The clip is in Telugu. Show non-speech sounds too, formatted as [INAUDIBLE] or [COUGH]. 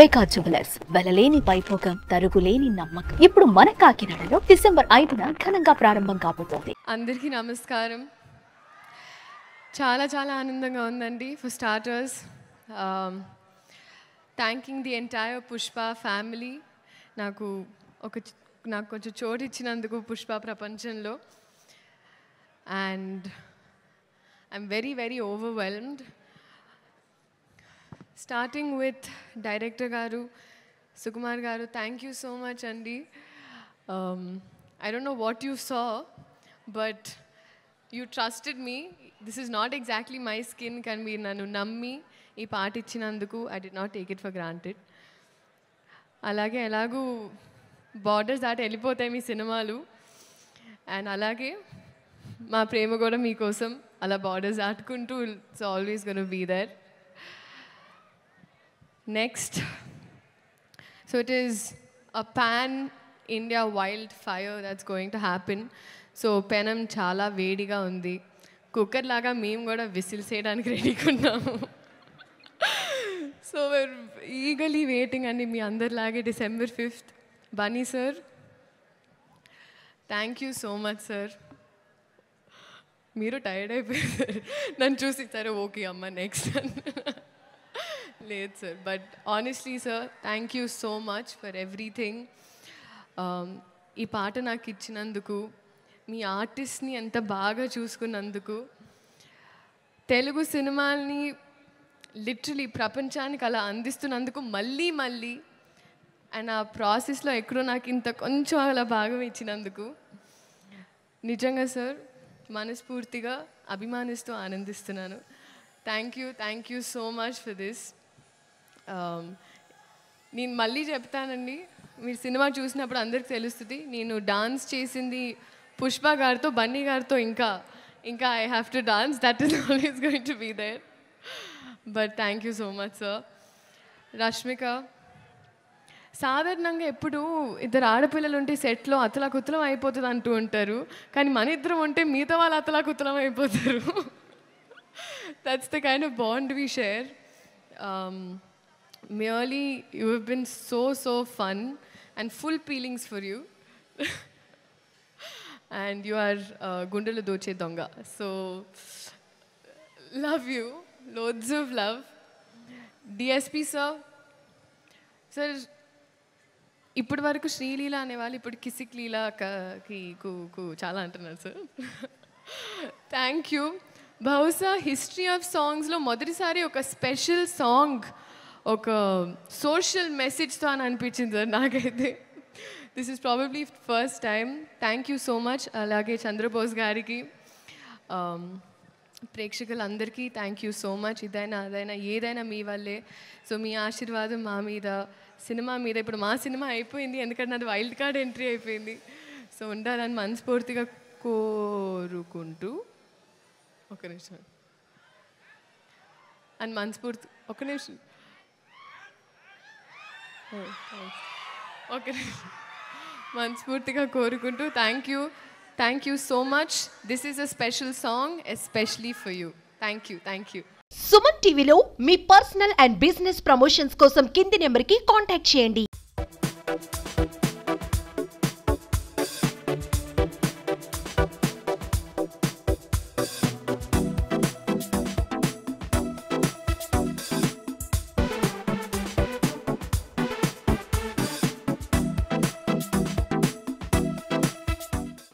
వైకా జ్యువెలర్స్ వెలలేని వైభోగం తరుగులేని నమ్మకం ఇప్పుడు మన కాకినాడలో డిసెంబర్ ఐదున ఘనంగా ప్రారంభం కాబోతోంది అందరికీ నమస్కారం చాలా చాలా ఆనందంగా ఉందండి for starters thanking the entire Pushpa family నాకు ఒక నాకు కొంచెం చోటు ఇచ్చినందుకు పుష్ప ప్రపంచంలో and I'm very very overwhelmed starting with director గారు సుకుమార్ గారు థ్యాంక్ యూ సో మచ్ అండి I don't know what you saw but you trusted me this is not exactly my skin కానీ మీరు నన్ను నమ్మి ఈ పాట ఇచ్చినందుకు I did not take it for granted అలాగే ఎలాగూ బార్డర్స్ దాటి వెళ్ళిపోతాయి మీ సినిమాలు అండ్ అలాగే మా ప్రేమ కూడా మీకోసం అలా బార్డర్స్ దాటుకుంటూ it's always gonna be there next so it it is pan India India fire that's going to happen so పెనం చాలా వేడిగా ఉంది కుక్కర్ లాగా మేము కూడా విసిల్ చేయడానికి రెడీగా ఉన్నాము సో వేర్ ఈగలీ వెయిటింగ్ అండి మీ అందరిలాగే December fifth Bunny sir thank you so much sir మీరు టైర్డ్ అయిపోయారు నన్ను చూసి సరే ఓకే అమ్మ నెక్స్ట్ లేదు sir but honestly sir thank you so much for everything ఈ పాట నాకు ఇచ్చినందుకు మీ ఆర్టిస్ట్ని ఎంత బాగా చూసుకున్నందుకు తెలుగు సినిమాల్ని లిటరలీ ప్రపంచానికి అలా అందిస్తున్నందుకు మళ్ళీ మళ్ళీ అండ్ ఆ ప్రాసెస్లో ఎక్కడో నాకు ఇంత కొంచెం అలా భాగం ఇచ్చినందుకు నిజంగా సార్ మనస్ఫూర్తిగా అభిమానిస్తూ ఆనందిస్తున్నాను thank you thank you so much for this Um, నేను మళ్ళీ చెప్తానండి మీరు సినిమా చూసినప్పుడు అందరికి తెలుస్తుంది నేను డాన్స్ చేసింది పుష్ప గారితో బన్నీ గారితో ఇంకా ఇంకా I have to dance that is always going to be there but thank you so much sir Rashmika సాధారణంగా ఎప్పుడు ఇద్దరు ఆడపిల్లలు ఉంటే సెట్లో అతలా కుతలం అయిపోతుంది అంటూ ఉంటారు కానీ మన ఇద్దరం ఉంటే మిగతా వాళ్ళు అతలా కుతలం అయిపోతారు that's the kind of bond we share merely you have been so, so fun and full peelings for you. [LAUGHS] and you are uh, Gundala Doche Donga. So, love you. Loads of love. DSP sir, sir ఇప్పటి వరకు శ్రీలీల అనేవాళ్ళు ఇప్పుడు కిసిక్ లీలా కి కు చాలా అంటున్నారు సార్ థ్యాంక్ యూ బహుశా హిస్టరీ ఆఫ్ సాంగ్స్లో మొదటిసారి ఒక స్పెషల్ సాంగ్ ఒక సోషల్ మెసేజ్తో అని అనిపించింది సార్ నాకైతే this is probably first time thank you so much అలాగే చంద్రబోస్ గారికి um, ప్రేక్షకులందరికీ థ్యాంక్ యూ సో మచ్ ఇదైనా అదైనా ఏదైనా మీ వల్లే సో మీ ఆశీర్వాదం మా మీద సినిమా మీద ఇప్పుడు మా సినిమా అయిపోయింది ఎందుకంటే నాది వైల్డ్ కార్డ్ ఎంట్రీ అయిపోయింది సో ఉండాలని మనస్ఫూర్తిగా కోరుకుంటూ ఒక నిమిషం అండ్ మనస్ఫూర్తి ఒక నిమిషం ఓకే మనస్ఫూర్తిగా కోరుకుంటూ thank you thank you so much this is a special song especially for you thank you thank you Suman టీవీలో మీ పర్సనల్ అండ్ బిజినెస్ ప్రమోషన్స్ కోసం కింది నెంబర్కి కాంటాక్ట్ చేయండి